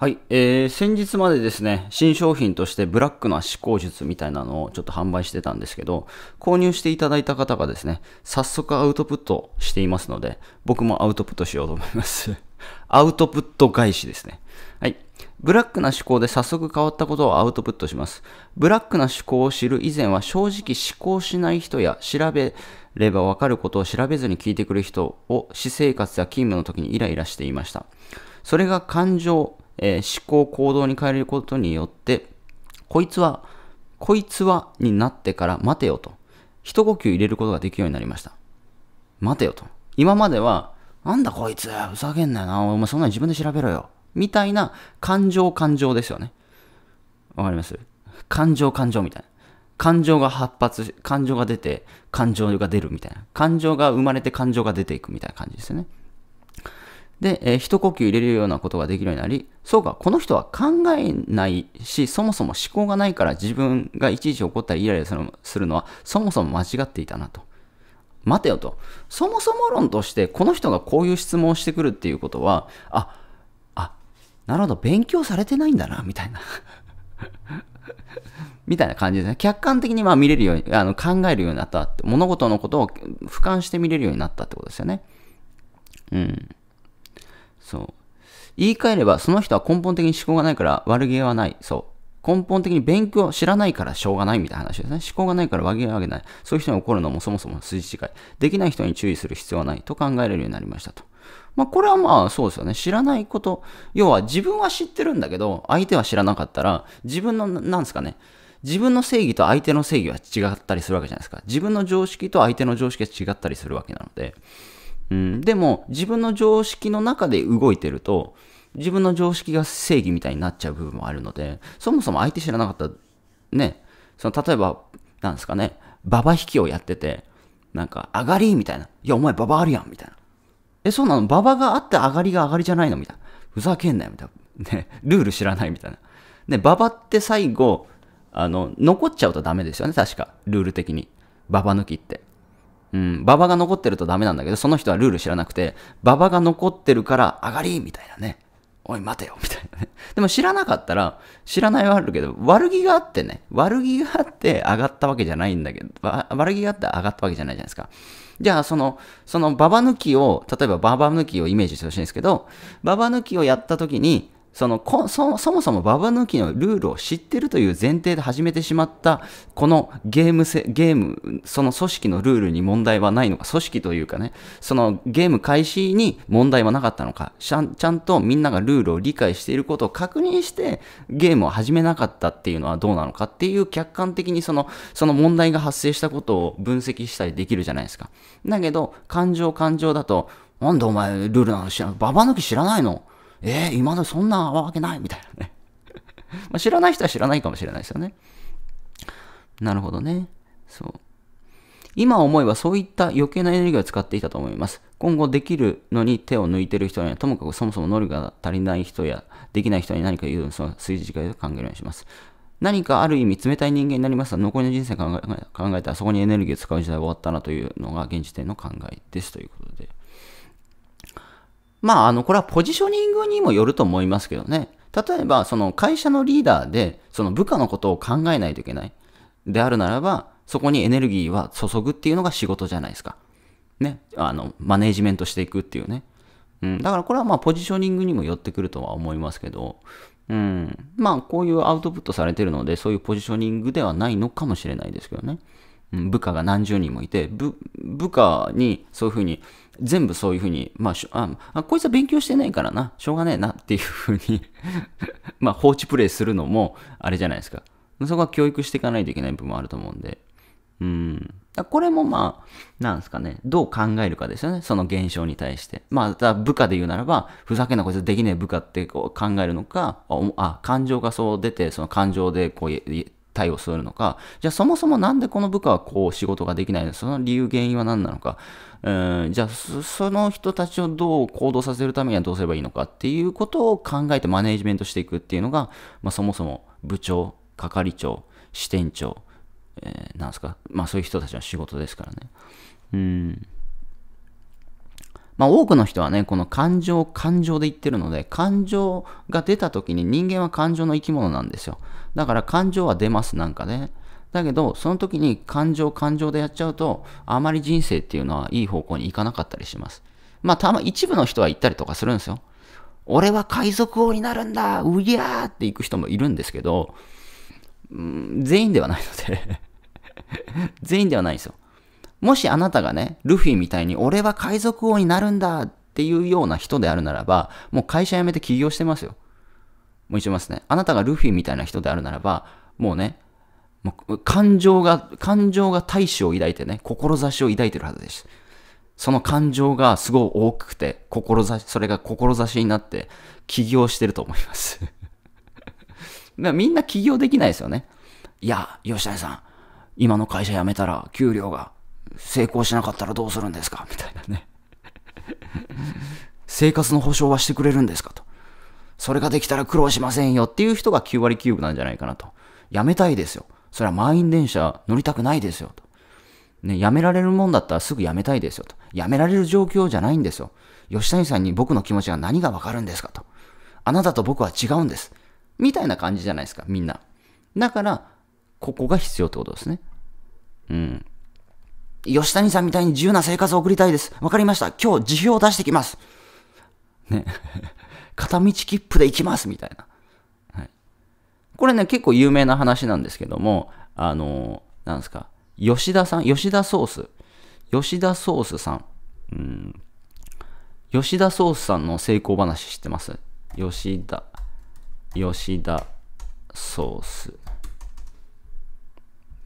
はい、えー、先日までですね、新商品としてブラックな思考術みたいなのをちょっと販売してたんですけど、購入していただいた方がですね、早速アウトプットしていますので、僕もアウトプットしようと思います。アウトプット返しですね。はい。ブラックな思考で早速変わったことをアウトプットします。ブラックな思考を知る以前は正直思考しない人や調べればわかることを調べずに聞いてくる人を私生活や勤務の時にイライラしていました。それが感情、えー、思考行動に変えることによって、こいつは、こいつはになってから待てよと。一呼吸入れることができるようになりました。待てよと。今までは、なんだこいつ、ふざけんなよな、お前そんなに自分で調べろよ。みたいな感情感情ですよね。わかります感情感情みたいな。感情が発発、感情が出て、感情が出るみたいな。感情が生まれて感情が出ていくみたいな感じですよね。で、えー、一呼吸入れるようなことができるようになり、そうか、この人は考えないし、そもそも思考がないから自分がいちいち怒ったりイライラするのは、そもそも間違っていたなと。待てよと。そもそも論として、この人がこういう質問をしてくるっていうことは、あ、あ、なるほど、勉強されてないんだな、みたいな。みたいな感じですね。客観的にま見れるように、あの考えるようになったって、物事のことを俯瞰して見れるようになったってことですよね。うん。そう。言い換えれば、その人は根本的に思考がないから悪気はない。そう。根本的に勉強知らないからしょうがないみたいな話ですね。思考がないから悪気はわけない。そういう人に怒るのもそもそも筋違い。できない人に注意する必要はないと考えれるようになりましたと。まあこれはまあそうですよね。知らないこと。要は自分は知ってるんだけど、相手は知らなかったら、自分の、なんですかね。自分の正義と相手の正義は違ったりするわけじゃないですか。自分の常識と相手の常識は違ったりするわけなので。うん、でも自分の常識の中で動いてると自分の常識が正義みたいになっちゃう部分もあるのでそもそも相手知らなかったねその例えばなんですかねババ引きをやっててなんか上がりみたいないやお前ババあるやんみたいなえそうなのババがあって上がりが上がりじゃないのみたいなふざけんなよみたいなねルール知らないみたいなでババって最後あの残っちゃうとダメですよね確かルール的にババ抜きってうん、馬場が残ってるとダメなんだけど、その人はルール知らなくて、馬場が残ってるから上がりみたいなね。おい、待てよみたいなね。でも知らなかったら、知らないはあるけど、悪気があってね、悪気があって上がったわけじゃないんだけど、悪気があって上がったわけじゃないじゃないですか。じゃあ、その、そのババ抜きを、例えばババ抜きをイメージしてほしいんですけど、ババ抜きをやった時に、そのそもそもババ抜きのルールを知ってるという前提で始めてしまったこのゲームせゲームその組織のルールに問題はないのか組織というかねそのゲーム開始に問題はなかったのかちゃんとみんながルールを理解していることを確認してゲームを始めなかったっていうのはどうなのかっていう客観的にそのその問題が発生したことを分析したりできるじゃないですかだけど感情感情だとなんでお前ルールなの知らんババ抜き知らないのえー、今のそんなわけないみたいなね。まあ知らない人は知らないかもしれないですよね。なるほどね。そう。今思えばそういった余計なエネルギーを使っていたと思います。今後できるのに手を抜いてる人には、ともかくそもそも能力が足りない人や、できない人に何か言うのその数字時間を考えるようにします。何かある意味冷たい人間になりますと、残りの人生考え考えたらそこにエネルギーを使う時代は終わったなというのが現時点の考えですということで。まあ、あの、これはポジショニングにもよると思いますけどね。例えば、その会社のリーダーで、その部下のことを考えないといけない。であるならば、そこにエネルギーは注ぐっていうのが仕事じゃないですか。ね。あの、マネージメントしていくっていうね。うん。だからこれはまあ、ポジショニングにもよってくるとは思いますけど、うん。まあ、こういうアウトプットされてるので、そういうポジショニングではないのかもしれないですけどね。部下が何十人もいて、部下にそういうふうに、全部そういうふうに、まあ、あ、こいつは勉強してないからな、しょうがねえなっていうふうに まあ、放置プレイするのも、あれじゃないですか。そこは教育していかないといけない部分もあると思うんで。うん。これもまあ、なんですかね、どう考えるかですよね、その現象に対して。まあ、部下で言うならば、ふざけんなこいつできねえ部下ってこう考えるのか、あ、感情がそう出て、その感情でこう対応するのか、じゃあそもそもなんでこの部下はこう仕事ができないのその理由、原因は何なのか、うんじゃあその人たちをどう行動させるためにはどうすればいいのかっていうことを考えてマネージメントしていくっていうのが、まあ、そもそも部長、係長、支店長、えー、なんですか、まあそういう人たちの仕事ですからね。うんまあ、多くの人はね、この感情、感情で言ってるので、感情が出た時に人間は感情の生き物なんですよ。だから感情は出ます、なんかね。だけど、その時に感情、感情でやっちゃうと、あまり人生っていうのはいい方向に行かなかったりします。まあ、たま、一部の人は行ったりとかするんですよ。俺は海賊王になるんだうぎゃーって行く人もいるんですけど、うん、全員ではないので 全員ではないんですよ。もしあなたがね、ルフィみたいに俺は海賊王になるんだっていうような人であるならば、もう会社辞めて起業してますよ。もう一度ますね。あなたがルフィみたいな人であるならば、もうね、もう感情が、感情が大志を抱いてね、志を抱いてるはずです。その感情がすごい大きくて、志、それが志になって起業してると思います。みんな起業できないですよね。いや、吉谷さん、今の会社辞めたら給料が成功しなかったらどうするんですかみたいなね。生活の保障はしてくれるんですかと。それができたら苦労しませんよっていう人が9割9分なんじゃないかなと。やめたいですよ。それは満員電車乗りたくないですよと。ね、やめられるもんだったらすぐやめたいですよと。やめられる状況じゃないんですよ。吉谷さんに僕の気持ちが何がわかるんですかと。あなたと僕は違うんです。みたいな感じじゃないですか、みんな。だから、ここが必要ってことですね。うん。吉谷さんみたいに自由な生活を送りたいです。わかりました。今日、辞表を出してきます。ね。片道切符で行きます、みたいな。はい。これね、結構有名な話なんですけども、あの何なんですか。吉田さん、吉田ソース。吉田ソースさん。うん。吉田ソースさんの成功話知ってます吉田、吉田ソース。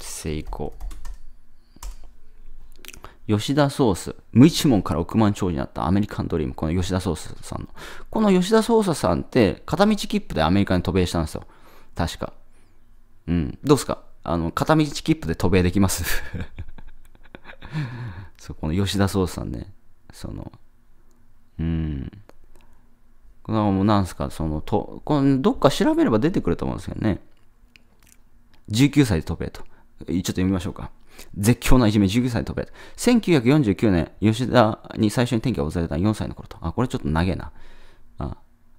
成功。吉田ソース、無一文から億万長になったアメリカンドリーム、この吉田ソースさんの。この吉田ソースさんって、片道切符でアメリカに渡米したんですよ。確か。うん。どうすかあの、片道切符で渡米できます そう、この吉田ソースさんね。その、うん。このもうなんすか、その、と、このどっか調べれば出てくると思うんですけどね。19歳で渡米と。ちょっと読みましょうか。絶叫ないじめ、19歳で飛べ。1949年、吉田に最初に転機を訪れた4歳の頃と。あ、これちょっと長えな。あ、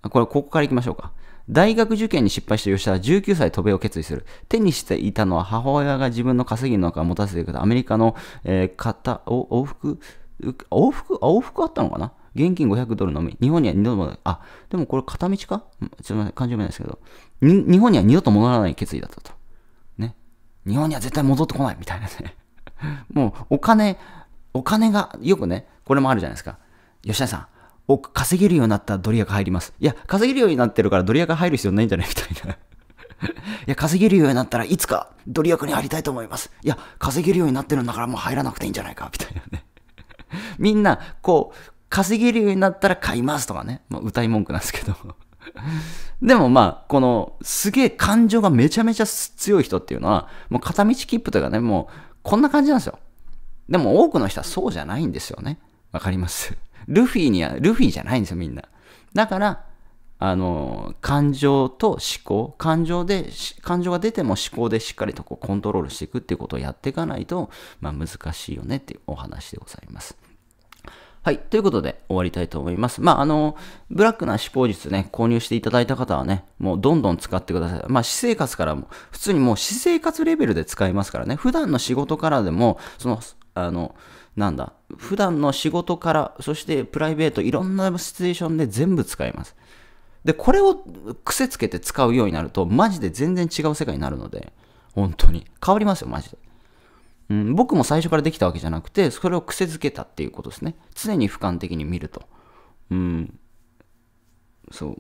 これ、ここから行きましょうか。大学受験に失敗した吉田は19歳渡米を決意する。手にしていたのは母親が自分の稼ぎの中を持たせていくアメリカの、えー、方、往復、往復、往復あったのかな現金500ドルのみ。日本には二度と、あ、でもこれ片道かちょっと漢字読めないですけど。日本には二度と戻らない決意だったと。日本には絶対戻ってこないみたいなね もうお金、お金が、よくね、これもあるじゃないですか。吉田さん、お稼げるようになったらドアが入ります。いや、稼げるようになってるからドリアが入る必要ないんじゃないみたいな いや、稼げるようになったらいつかドリアクに入りたいと思います。いや、稼げるようになってるんだからもう入らなくていいんじゃないかみたいなね みんな、こう、稼げるようになったら買いますとかね。まあ、歌い文句なんですけど でもまあ、この、すげえ感情がめちゃめちゃ強い人っていうのは、もう片道切符とかね、もう、こんな感じなんですよ。でも多くの人はそうじゃないんですよね。わかります ルフィには、ルフィじゃないんですよ、みんな。だから、あの、感情と思考、感情で、感情が出ても思考でしっかりとこうコントロールしていくっていうことをやっていかないと、まあ難しいよねっていうお話でございます。はい。ということで、終わりたいと思います。まあ、あの、ブラックな思考術ね、購入していただいた方はね、もうどんどん使ってください。まあ、私生活からも、普通にもう私生活レベルで使えますからね、普段の仕事からでも、その、あの、なんだ、普段の仕事から、そしてプライベート、いろんなシチュエーションで全部使えます。で、これを癖つけて使うようになると、マジで全然違う世界になるので、本当に。変わりますよ、マジで。うん、僕も最初からできたわけじゃなくて、それを癖づけたっていうことですね。常に俯瞰的に見ると。うん。そ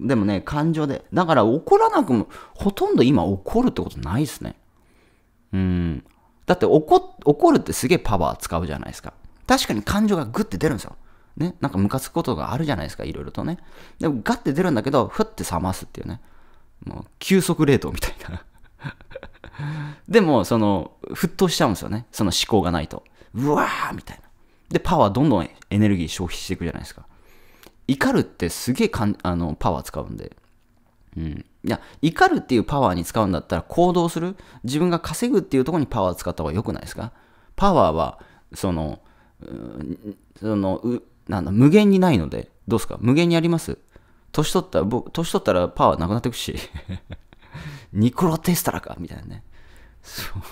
う。でもね、感情で。だから怒らなくも、ほとんど今怒るってことないですね。うん。だって怒、怒るってすげえパワー使うじゃないですか。確かに感情がグッて出るんですよ。ね。なんかムカつくことがあるじゃないですか、いろいろとね。でもガッて出るんだけど、ふって冷ますっていうね。もう、急速冷凍みたいな でも、その、沸騰しちゃうんですよね。その思考がないと。うわーみたいな。で、パワーどんどんエネルギー消費していくじゃないですか。怒るってすげえかんあのパワー使うんで。うん。いや、怒るっていうパワーに使うんだったら行動する。自分が稼ぐっていうところにパワー使った方が良くないですかパワーは、その、その、うなんだ、無限にないので、どうですか無限にあります年取ったら、僕、年取ったらパワーなくなっていくし。ニコラ・テスタラかみたいなね。そう。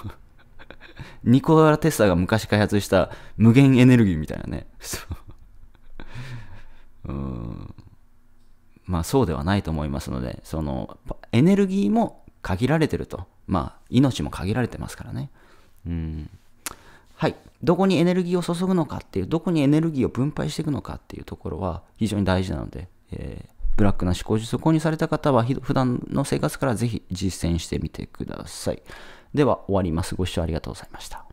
ニコラ・テスタが昔開発した無限エネルギーみたいなね。そう。うん。まあそうではないと思いますので、その、エネルギーも限られてると。まあ、命も限られてますからね。うん。はい。どこにエネルギーを注ぐのかっていう、どこにエネルギーを分配していくのかっていうところは非常に大事なので、えー、ブラックな思考術を購入された方は、普段の生活からぜひ実践してみてください。では、終わります。ご視聴ありがとうございました。